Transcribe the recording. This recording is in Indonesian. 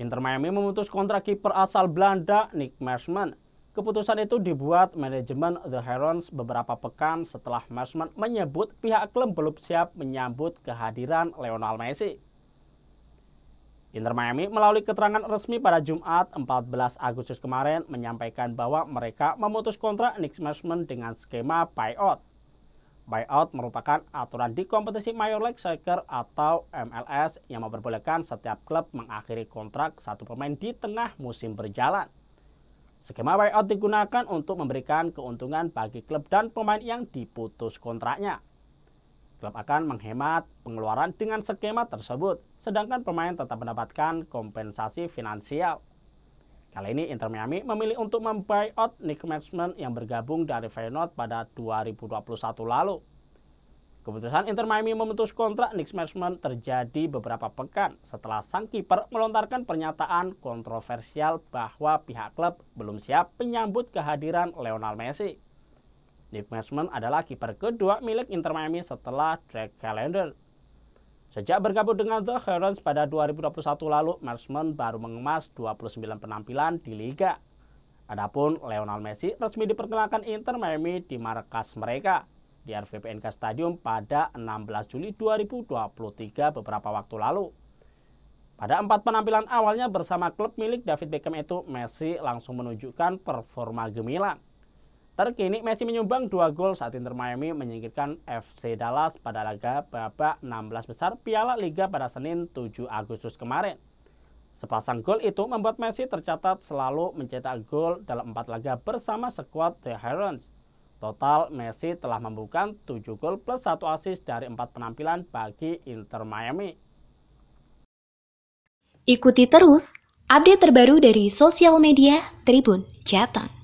Inter Miami memutus kontrak kiper asal Belanda Nick Mersman. Keputusan itu dibuat manajemen The Herons beberapa pekan setelah Mersman menyebut pihak klub belum siap menyambut kehadiran Lionel Messi. Inter Miami melalui keterangan resmi pada Jumat 14 Agustus kemarin menyampaikan bahwa mereka memutus kontrak Nick Mersman dengan skema buyout. Buyout merupakan aturan di kompetisi Major League Soccer atau MLS yang memperbolehkan setiap klub mengakhiri kontrak satu pemain di tengah musim berjalan. Skema buyout digunakan untuk memberikan keuntungan bagi klub dan pemain yang diputus kontraknya. Klub akan menghemat pengeluaran dengan skema tersebut, sedangkan pemain tetap mendapatkan kompensasi finansial. Kali ini Inter Miami memilih untuk out Nick Maxman yang bergabung dari Feyenoord pada 2021 lalu. Keputusan Inter Miami memutus kontrak Nick Maxman terjadi beberapa pekan setelah sang kiper melontarkan pernyataan kontroversial bahwa pihak klub belum siap menyambut kehadiran Lionel Messi. Nick Maxman adalah kiper kedua milik Inter Miami setelah Drake Callender Sejak bergabung dengan The Herons pada 2021 lalu, Marshman baru mengemas 29 penampilan di Liga. Adapun Lionel Messi resmi diperkenalkan Inter Miami di markas mereka di RVPNK Stadium pada 16 Juli 2023 beberapa waktu lalu. Pada empat penampilan awalnya bersama klub milik David Beckham itu, Messi langsung menunjukkan performa gemilang. Terkini Messi menyumbang dua gol saat Inter Miami menyingkirkan FC Dallas pada laga babak 16 besar Piala Liga pada Senin 7 Agustus kemarin. Sepasang gol itu membuat Messi tercatat selalu mencetak gol dalam empat laga bersama skuad The Herons. Total Messi telah membuka 7 gol plus 1 assist dari empat penampilan bagi Inter Miami. Ikuti terus update terbaru dari sosial media Tribun Jateng.